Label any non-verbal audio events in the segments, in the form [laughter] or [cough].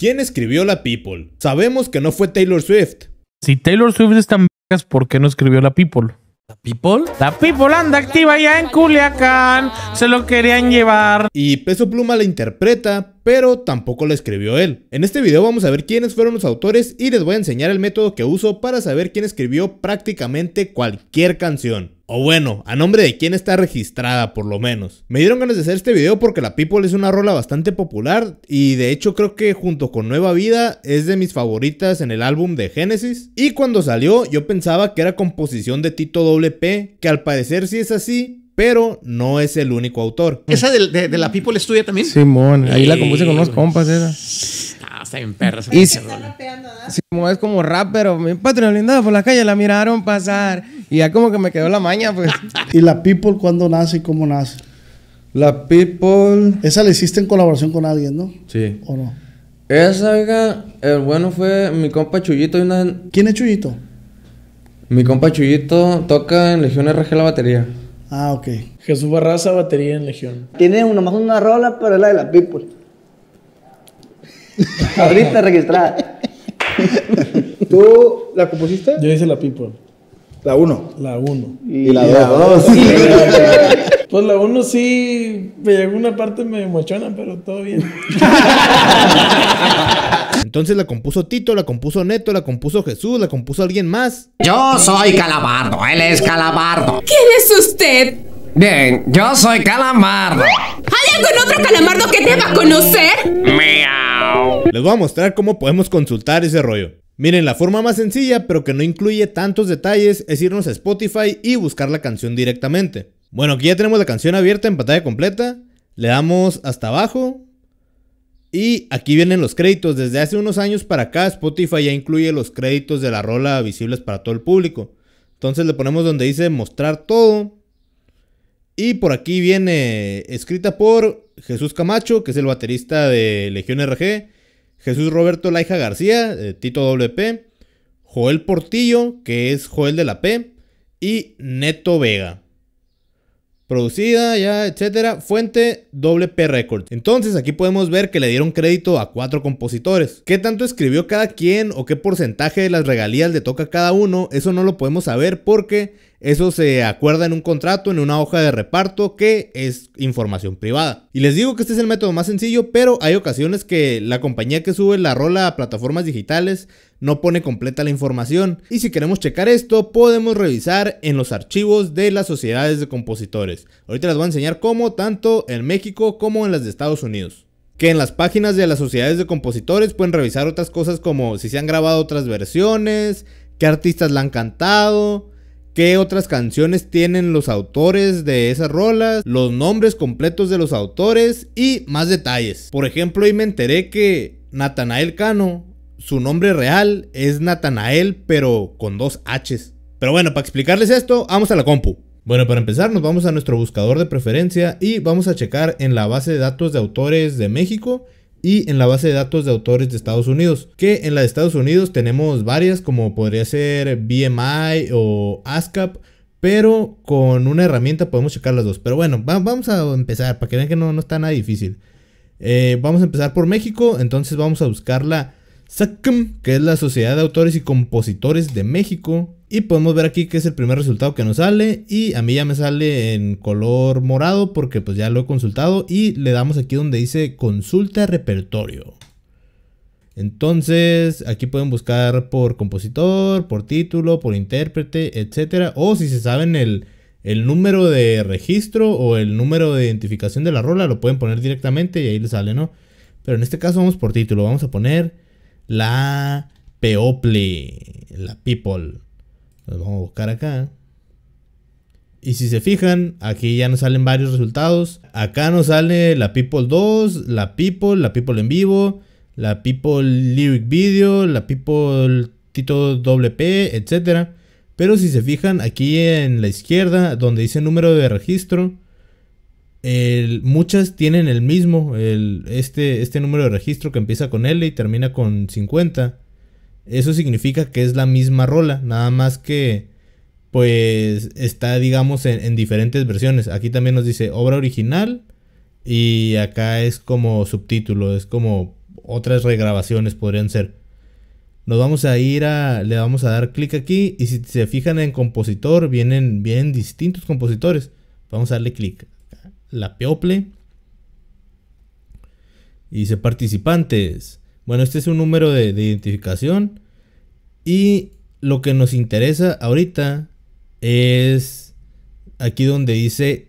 ¿Quién escribió la People? Sabemos que no fue Taylor Swift. Si Taylor Swift es tan vergas, ¿por qué no escribió la People? ¿La People? La People anda activa ya en Culiacán. Se lo querían llevar. Y Peso Pluma la interpreta, pero tampoco la escribió él. En este video vamos a ver quiénes fueron los autores y les voy a enseñar el método que uso para saber quién escribió prácticamente cualquier canción. O bueno, a nombre de quién está registrada por lo menos. Me dieron ganas de hacer este video porque La People es una rola bastante popular y de hecho creo que junto con Nueva Vida es de mis favoritas en el álbum de Genesis. Y cuando salió yo pensaba que era composición de Tito WP, que al parecer si es así, pero no es el único autor. ¿Esa de, la People estudia también? Simón, ahí la compuse con unos compas, esa. Ah, está bien perra. Simón es como rapero, mi patria por la calle la miraron pasar. Y ya como que me quedó la maña, pues. [laughs] ¿Y la People cuándo nace y cómo nace? La People. Esa la hiciste en colaboración con alguien, ¿no? Sí. ¿O no? Esa, oiga, el bueno fue mi compa Chuyito. Y una... ¿Quién es Chuyito? Mi compa Chuyito toca en Legión RG la batería. Ah, ok. Jesús Barraza, batería en Legión. Tiene una, más una rola, pero es la de la People. [laughs] Ahorita registrada. ¿Tú la compusiste? Yo hice la People. La 1. La 1. Y, y, la 2. [laughs] Pues la uno sí me llegó una parte me mochona, pero todo bien. [laughs] Entonces la compuso Tito, la compuso Neto, la compuso Jesús, la compuso alguien más. Yo soy Calabardo, él es Calabardo. ¿Quién es usted? Bien, yo soy Calamardo. ¿Hay algún otro Calamardo que deba conocer? Miau. Les voy a mostrar cómo podemos consultar ese rollo. Miren, la forma más sencilla, pero que no incluye tantos detalles, es irnos a Spotify y buscar la canción directamente. Bueno, aquí ya tenemos la canción abierta en pantalla completa. Le damos hasta abajo. Y aquí vienen los créditos. Desde hace unos años para acá Spotify ya incluye los créditos de la rola visibles para todo el público. Entonces le ponemos donde dice mostrar todo. Y por aquí viene escrita por Jesús Camacho, que es el baterista de Legión RG. Jesús Roberto Laija García, de Tito WP. Joel Portillo, que es Joel de la P. Y Neto Vega producida, ya, etcétera. Fuente P Records. Entonces aquí podemos ver que le dieron crédito a cuatro compositores. ¿Qué tanto escribió cada quien o qué porcentaje de las regalías le toca a cada uno? Eso no lo podemos saber porque eso se acuerda en un contrato, en una hoja de reparto que es información privada. Y les digo que este es el método más sencillo, pero hay ocasiones que la compañía que sube la rola a plataformas digitales no pone completa la información. Y si queremos checar esto, podemos revisar en los archivos de las sociedades de compositores. Ahorita les voy a enseñar cómo, tanto en México como en las de Estados Unidos que en las páginas de las sociedades de compositores pueden revisar otras cosas como si se han grabado otras versiones, qué artistas la han cantado, qué otras canciones tienen los autores de esas rolas, los nombres completos de los autores y más detalles. Por ejemplo, hoy me enteré que Natanael Cano, su nombre real es Natanael, pero con dos H's. Pero bueno, para explicarles esto, vamos a la compu. Bueno, para empezar nos vamos a nuestro buscador de preferencia y vamos a checar en la base de datos de autores de México y en la base de datos de autores de Estados Unidos. Que en la de Estados Unidos tenemos varias como podría ser BMI o ASCAP. Pero con una herramienta podemos checar las dos. Pero bueno, vamos a empezar para que vean que no, no está nada difícil. Eh, vamos a empezar por México. Entonces vamos a buscar la SACM, que es la Sociedad de Autores y Compositores de México. Y podemos ver aquí que es el primer resultado que nos sale y a mí ya me sale en color morado porque pues ya lo he consultado y le damos aquí donde dice consulta repertorio. Entonces aquí pueden buscar por compositor, por título, por intérprete, etc. O si se saben el, el número de registro o el número de identificación de la rola lo pueden poner directamente y ahí le sale, ¿no? Pero en este caso vamos por título, vamos a poner la People, la People. Los vamos a buscar acá. Y si se fijan, aquí ya nos salen varios resultados. Acá nos sale la People 2, la People, la People en vivo, la People Lyric Video, la People Tito WP, etc. Pero si se fijan, aquí en la izquierda, donde dice número de registro, muchas tienen el mismo, el, este, este número de registro que empieza con L y termina con 50. Eso significa que es la misma rola, nada más que pues está digamos en, diferentes versiones. Aquí también nos dice obra original y acá es como subtítulo, es como otras regrabaciones podrían ser. Nos vamos a ir a, le vamos a dar clic aquí y si se fijan en compositor vienen, bien distintos compositores. Vamos a darle clic. La People. Y dice participantes. Bueno, este es un número de, identificación. Y lo que nos interesa ahorita es aquí donde dice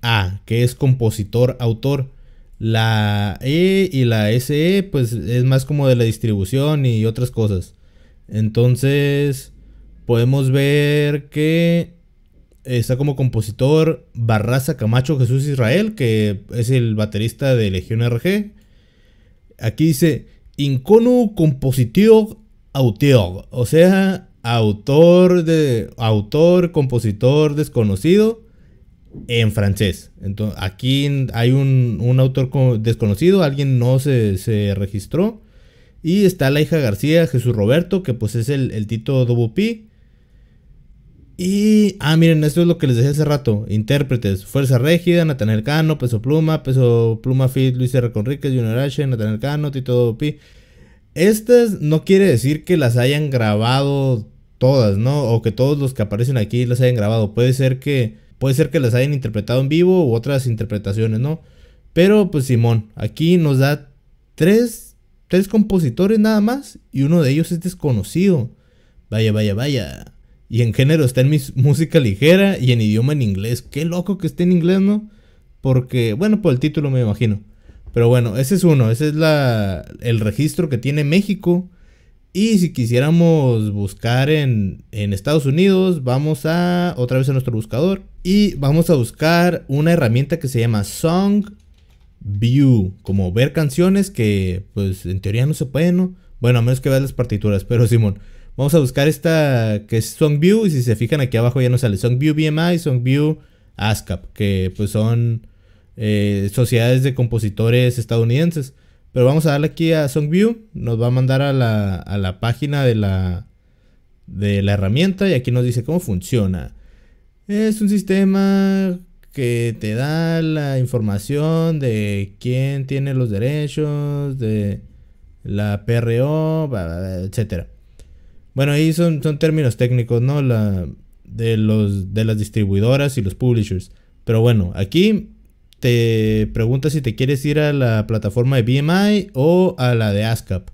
CA, que es compositor autor. La E y la SE, pues es más como de la distribución y otras cosas. Entonces, podemos ver que está como compositor Barraza Camacho Jesús Israel, que es el baterista de Legión RG. Aquí dice Incono compositor auteur, o sea, autor de autor compositor desconocido en francés. Entonces, aquí hay un, autor desconocido, alguien no se, registró. Y está la hija García, Jesús Roberto, que pues es el, el Tito WP y, ah, miren, esto es lo que les dejé hace rato. Intérpretes, Fuerza Régida, Natanel Cano, Peso Pluma, Peso Pluma Fit, Luis R. Conríquez, Junior H, Natanel Cano, Tito Pi. Estas no quiere decir que las hayan grabado todas, ¿no? O que todos los que aparecen aquí las hayan grabado. Puede ser que, puede ser que las hayan interpretado en vivo u otras interpretaciones, ¿no? Pero, pues, Simón, aquí nos da tres, tres compositores nada más y uno de ellos es desconocido. Vaya, vaya, vaya. Y en género está en mi [laughs] música ligera y en idioma en inglés. Qué loco que esté en inglés, ¿no? Porque, bueno, por el título me imagino. Pero bueno, ese es uno, ese es la, el registro que tiene México. Y si quisiéramos buscar en, en Estados Unidos, vamos a otra vez a nuestro buscador y vamos a buscar una herramienta que se llama Song View, como ver canciones que pues en teoría no se pueden, ¿no? Bueno, a menos que veas las partituras, pero Simón. Vamos a buscar esta que es SongView. Y si se fijan aquí abajo ya nos sale SongView BMI, SongView ASCAP. Que pues son eh, sociedades de compositores estadounidenses. Pero vamos a darle aquí a SongView. Nos va a mandar a la, página de la, de la herramienta. Y aquí nos dice cómo funciona. Es un sistema que te da la información de quién tiene los derechos, de la PRO, etcétera. Bueno, ahí son, son términos técnicos, ¿no? La, de, los, de las distribuidoras y los publishers. Pero bueno, aquí te pregunta si te quieres ir a la plataforma de BMI o a la de ASCAP.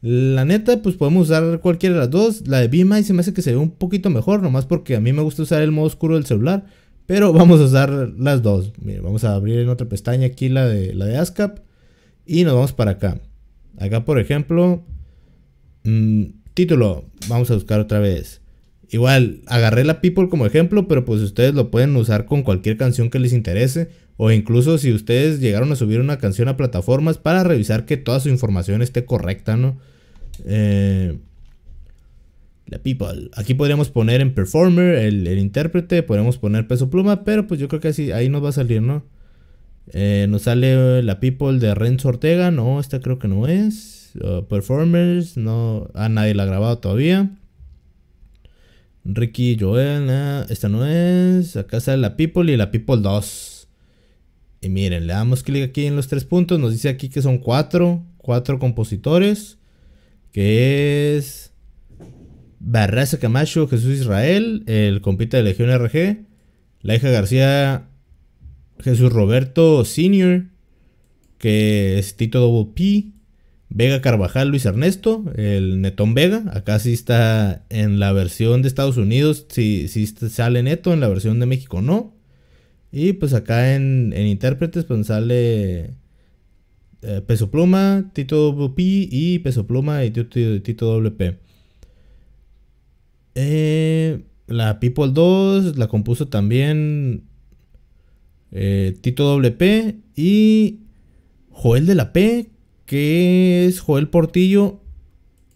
La neta, pues podemos usar cualquiera de las dos. La de BMI se me hace que se ve un poquito mejor, nomás porque a mí me gusta usar el modo oscuro del celular. Pero [laughs] vamos a usar las dos. Mira, vamos a abrir en otra pestaña aquí la de, la de ASCAP. Y nos vamos para acá. Acá, por ejemplo, mmm, Título, vamos a buscar otra vez. Igual, agarré la People como ejemplo, pero pues ustedes lo pueden usar con cualquier canción que les interese. O incluso si ustedes llegaron a subir una canción a plataformas para revisar que toda su información esté correcta, ¿no? Eh, la People. Aquí podríamos poner en Performer el, el intérprete, podríamos poner peso pluma, pero pues yo creo que así ahí nos va a salir, ¿no? Eh, nos sale eh, la People de Renzo Ortega. No, esta creo que no es. Uh, performers, no. A ah, nadie la ha grabado todavía. Ricky Joel, ah, esta no es. Acá sale la People y la People 2. Y miren, le damos clic aquí en los tres puntos. Nos dice aquí que son cuatro. Cuatro compositores. Que es. Barraza Camacho, Jesús Israel, el compita de Legión RG, la hija García Jesús Roberto Senior, que es Tito WP, Vega Carvajal, Luis Ernesto, el Netón Vega. Acá sí está en la versión de Estados Unidos, si sale Neto, en la versión de México no. Y pues acá en, intérpretes pues sale eh, Peso Pluma, Tito WP y Peso Pluma y Tito, Tito WP. Eh, la People 2 la compuso también eh, Tito WP y Joel de la P, que es Joel Portillo.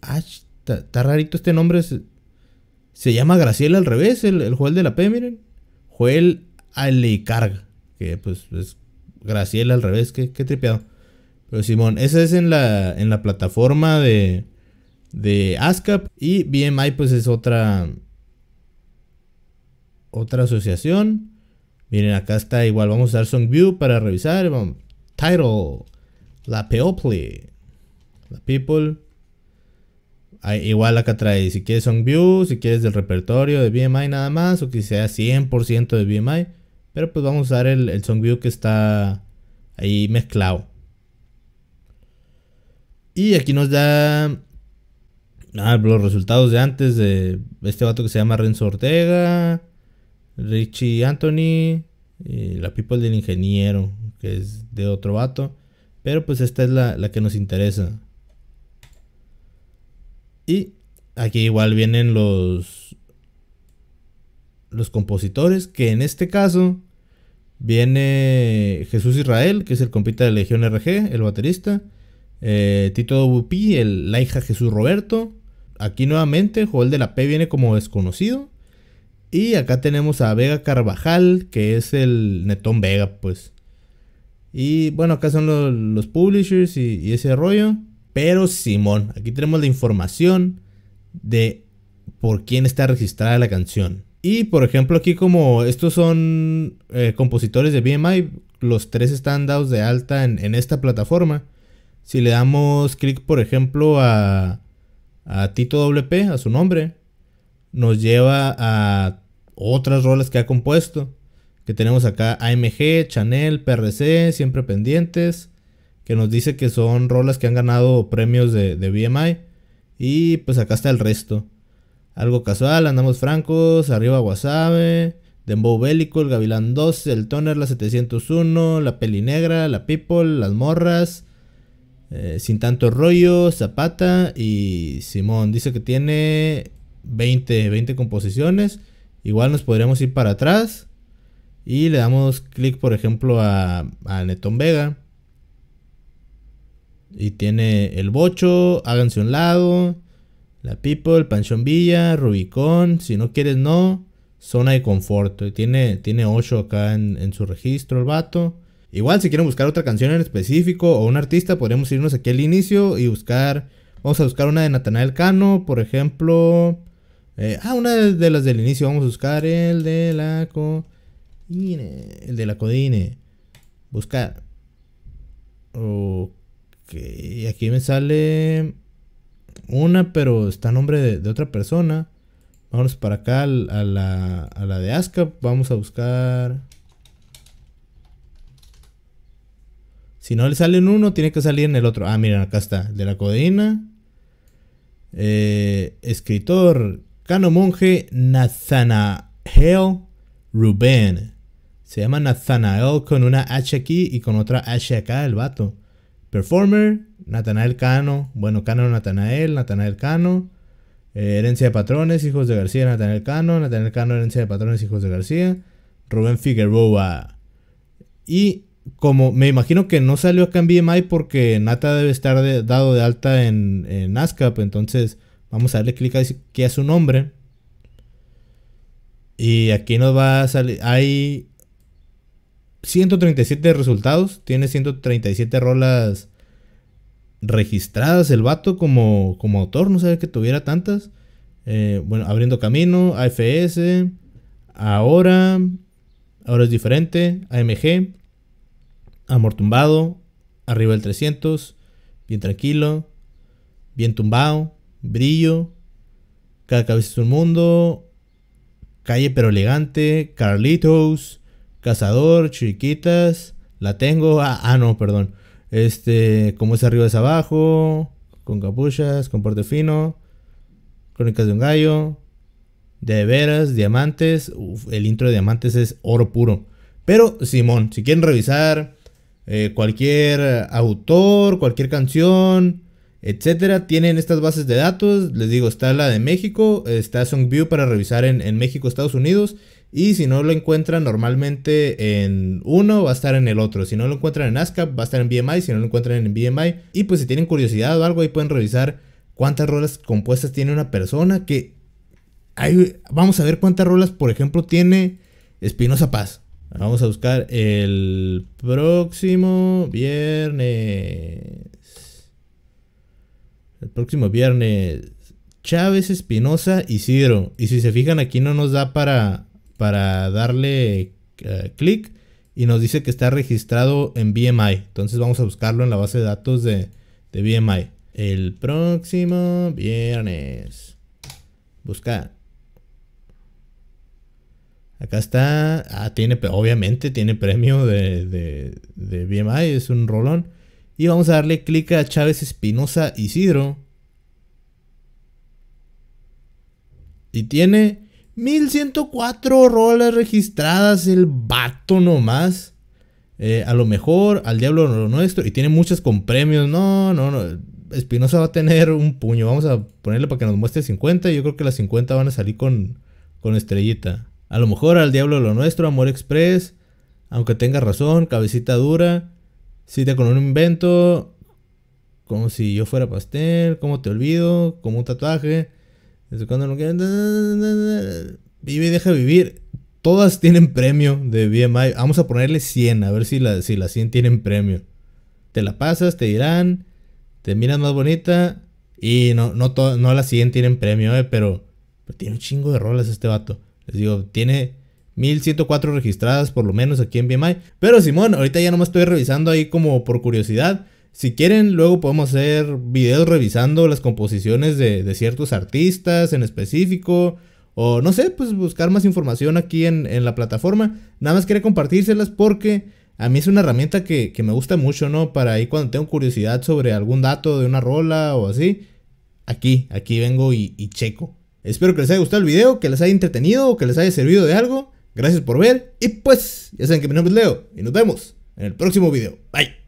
Ah, está rarito este nombre. Se, llama Graciela al revés, el, Joel de la P, miren. Joel Alecarga, que pues es Graciela al revés, Qué tripeado. Pero Simón, esa es en la, en la plataforma de, de ASCAP y BMI pues es otra, otra asociación. Miren, acá está igual. Vamos a usar SongView para revisar. Vamos. Title. La people. La people. igual acá trae. Si quieres SongView, si quieres del repertorio de BMI nada más. O que sea 100% de BMI. Pero pues vamos a usar el, el SongView que está ahí mezclado. Y aquí nos da ah, los resultados de antes de este vato que se llama Renzo Ortega. Richie Anthony, eh, la People del Ingeniero, que es de otro vato. Pero pues esta es la, que nos interesa. Y aquí igual vienen los, los compositores, que en este caso viene Jesús Israel, que es el compita de Legión RG, el baterista. Eh, Tito Wupi, el, la hija Jesús Roberto. Aquí nuevamente, Joel de la P viene como desconocido. Y acá tenemos a Vega Carvajal, que es el Netón Vega, pues. Y bueno, acá son los, publishers y, ese rollo. Pero Simón, aquí tenemos la información de por quién está registrada la canción. Y por ejemplo, aquí como estos son eh, compositores de BMI, los tres están dados de alta en, esta plataforma. Si le damos clic, por ejemplo, a, a Tito WP, a su nombre, nos lleva a otras rolas que ha compuesto. Que tenemos acá AMG, Chanel, PRC, siempre pendientes. Que nos dice que son rolas que han ganado premios de, BMI. Y pues acá está el resto. Algo casual, andamos francos, arriba Wasabe, Dembow Bélico, el Gavilán 2, el Toner, la 701, la Peli Negra, la People, las Morras, eh, Sin Tanto Rollo, Zapata y Simón. Dice que tiene 20, composiciones. Igual nos podríamos ir para atrás. Y le damos clic, por ejemplo, a, Neton Netón Vega. Y tiene el Bocho, Háganse un lado, La People, Panchón Villa, Rubicón, Si no quieres no, Zona de Confort. Y eh, tiene, tiene 8 acá en, su registro el vato. Igual si quieren buscar otra canción en específico o un artista, podríamos irnos aquí al inicio y buscar... Vamos a buscar una de Natanael Cano, por ejemplo... Eh, ah, una de las del inicio. Vamos a buscar el de la codine. El de la codine. Buscar. Ok. Aquí me sale una, pero está nombre de, otra persona. Vamos para acá a la, de ASCAP. Vamos a buscar. Si no le sale en uno, tiene que salir en el otro. Ah, miren, acá está. De la codina eh, escritor. Cano monje Nathanael Rubén. Se llama Nathanael con una H aquí y con otra H acá el vato. Performer, Nathanael Cano. Bueno, Cano Nathanael, Nathanael Cano. Eh, herencia de patrones, hijos de García, Nathanael Cano. Nathanael Cano, herencia de patrones, hijos de García. Rubén Figueroa. Y como me imagino que no salió acá en BMI porque Nata debe estar dado de alta en, en entonces Vamos a darle clic aquí a su nombre. Y aquí nos va a salir. Hay 137 resultados. Tiene 137 rolas registradas el vato como, autor. No sabía que tuviera tantas. Eh, bueno, abriendo camino, AFS, ahora, ahora es diferente, AMG, amor tumbado, arriba del 300, bien tranquilo, bien tumbado, Brillo, Cada cabeza es un mundo, Calle pero elegante, Carlitos, Cazador, Chiquitas, La tengo, ah, ah no, perdón. Este, como es arriba es abajo, con capuchas, con porte fino, Crónicas de un gallo, de veras, diamantes, el intro de diamantes es oro puro. Pero Simón, si quieren revisar eh, cualquier autor, cualquier canción, etcétera. Tienen estas bases de datos, les digo, está la de México, está SongView para revisar en, México, Estados Unidos. Y si no lo encuentran normalmente en uno, va a estar en el otro. Si no lo encuentran en ASCAP, va a estar en BMI. Si no lo encuentran en BMI. Y pues si tienen curiosidad o algo, ahí pueden revisar cuántas rolas compuestas tiene una persona. Que ahí, vamos a ver cuántas rolas, por ejemplo, tiene Espinosa Paz. Vamos a buscar el próximo viernes el próximo viernes. Chávez, Espinosa y Cidro. Y si se fijan, aquí no nos da para, para darle eh, clic. Y nos dice que está registrado en BMI. Entonces vamos a buscarlo en la base de datos de, de BMI. El próximo viernes. Buscar. Acá está. Ah, tiene, obviamente tiene premio de, de, de BMI. Es un rolón. Y vamos a darle clic a Chávez Espinosa Isidro. Y tiene 1104 rolas registradas el vato nomás. Eh, a lo mejor, al diablo lo nuestro. Y tiene muchas con premios. No, no, no. Espinosa va a tener un puño. Vamos a ponerle para que nos muestre 50. Yo creo que las 50 van a salir con, con estrellita. A lo mejor al diablo lo nuestro, Amor Express. Aunque tenga razón, cabecita dura te con un invento, como si yo fuera pastel, como te olvido, como un tatuaje. Desde cuando no Vive y deja vivir. Todas tienen premio de BMI. Vamos a ponerle 100, a ver si las si la 100 tienen premio. Te la pasas, te dirán, te miras más bonita. Y no, no, no las 100 tienen premio, eh, pero, pero tiene un chingo de rolas este vato. Les digo, tiene 1104 registradas por lo menos aquí en BMI. Pero Simón, ahorita ya no me estoy revisando ahí como por curiosidad. Si quieren, luego podemos hacer videos revisando las composiciones de, ciertos artistas en específico. O no sé, pues buscar más información aquí en, la plataforma. Nada más quería compartírselas porque a mí es una herramienta que, me gusta mucho, ¿no? Para ahí cuando tengo curiosidad sobre algún dato de una rola o así. Aquí, aquí vengo y, y checo. Espero que les haya gustado el video, que les haya entretenido o que les haya servido de algo. Gracias por ver y pues ya saben que mi nombre es Leo y nos vemos en el próximo video. Bye.